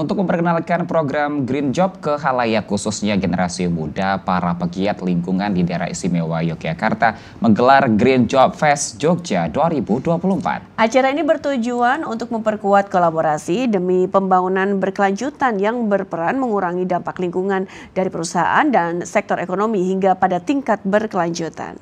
untuk memperkenalkan program Green Job ke halayak khususnya generasi muda para pegiat lingkungan di daerah istimewa Yogyakarta menggelar Green Job Fest Jogja 2024. Acara ini bertujuan untuk memperkuat kolaborasi demi pembangunan berkelanjutan yang berperan mengurangi dampak lingkungan dari perusahaan dan sektor ekonomi hingga pada tingkat berkelanjutan.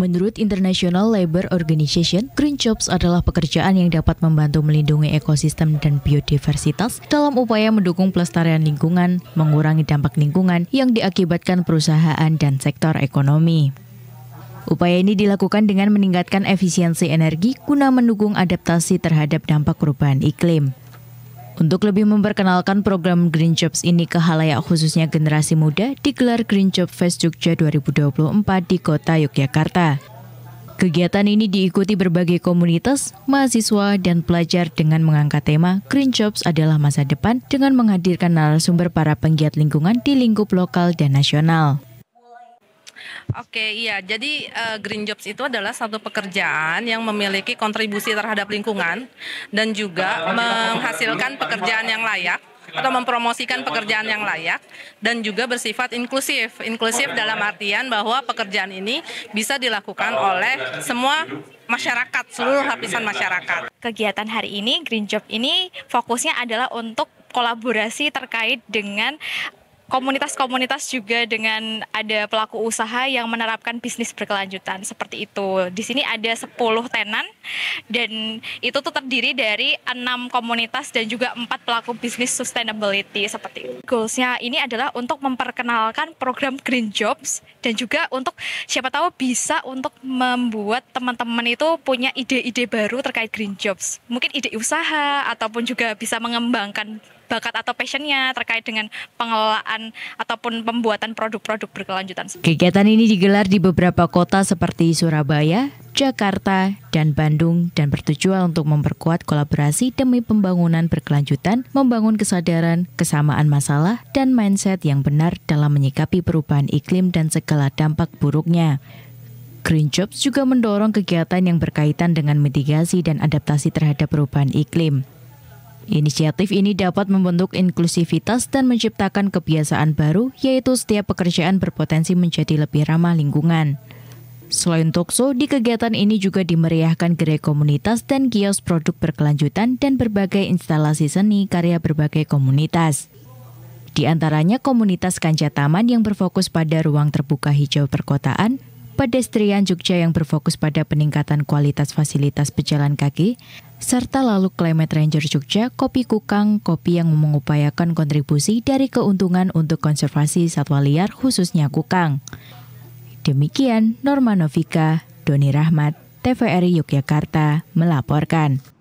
Menurut International Labour Organization, green jobs adalah pekerjaan yang dapat membantu melindungi ekosistem dan biodiversitas dalam upaya mendukung pelestarian lingkungan, mengurangi dampak lingkungan yang diakibatkan perusahaan dan sektor ekonomi. Upaya ini dilakukan dengan meningkatkan efisiensi energi guna mendukung adaptasi terhadap dampak perubahan iklim. Untuk lebih memperkenalkan program Green Jobs ini ke halayak khususnya generasi muda, digelar Green Job Fest Jogja 2024 di kota Yogyakarta. Kegiatan ini diikuti berbagai komunitas, mahasiswa, dan pelajar dengan mengangkat tema Green Jobs adalah masa depan dengan menghadirkan narasumber para penggiat lingkungan di lingkup lokal dan nasional. Oke, iya. Jadi uh, green jobs itu adalah satu pekerjaan yang memiliki kontribusi terhadap lingkungan dan juga menghasilkan pekerjaan yang layak atau mempromosikan pekerjaan yang layak dan juga bersifat inklusif. Inklusif dalam artian bahwa pekerjaan ini bisa dilakukan oleh semua masyarakat, seluruh lapisan masyarakat. Kegiatan hari ini Green Job ini fokusnya adalah untuk kolaborasi terkait dengan komunitas-komunitas juga dengan ada pelaku usaha yang menerapkan bisnis berkelanjutan seperti itu. Di sini ada 10 tenan dan itu tuh terdiri dari enam komunitas dan juga empat pelaku bisnis sustainability seperti itu. Goalsnya ini adalah untuk memperkenalkan program Green Jobs dan juga untuk siapa tahu bisa untuk membuat teman-teman itu punya ide-ide baru terkait Green Jobs. Mungkin ide usaha ataupun juga bisa mengembangkan bakat atau passionnya terkait dengan pengelolaan ataupun pembuatan produk-produk berkelanjutan. Kegiatan ini digelar di beberapa kota seperti Surabaya, Jakarta, dan Bandung dan bertujuan untuk memperkuat kolaborasi demi pembangunan berkelanjutan, membangun kesadaran, kesamaan masalah, dan mindset yang benar dalam menyikapi perubahan iklim dan segala dampak buruknya. Green Jobs juga mendorong kegiatan yang berkaitan dengan mitigasi dan adaptasi terhadap perubahan iklim. Inisiatif ini dapat membentuk inklusivitas dan menciptakan kebiasaan baru, yaitu setiap pekerjaan berpotensi menjadi lebih ramah lingkungan. Selain Tokso, di kegiatan ini juga dimeriahkan gerai komunitas dan kios produk berkelanjutan dan berbagai instalasi seni karya berbagai komunitas. Di antaranya komunitas Kanca Taman yang berfokus pada ruang terbuka hijau perkotaan, pedestrian Jogja yang berfokus pada peningkatan kualitas fasilitas pejalan kaki, serta lalu Climate Ranger Jogja Kopi Kukang, kopi yang mengupayakan kontribusi dari keuntungan untuk konservasi satwa liar khususnya kukang. Demikian Norma Novika, Doni Rahmat, TVRI Yogyakarta melaporkan.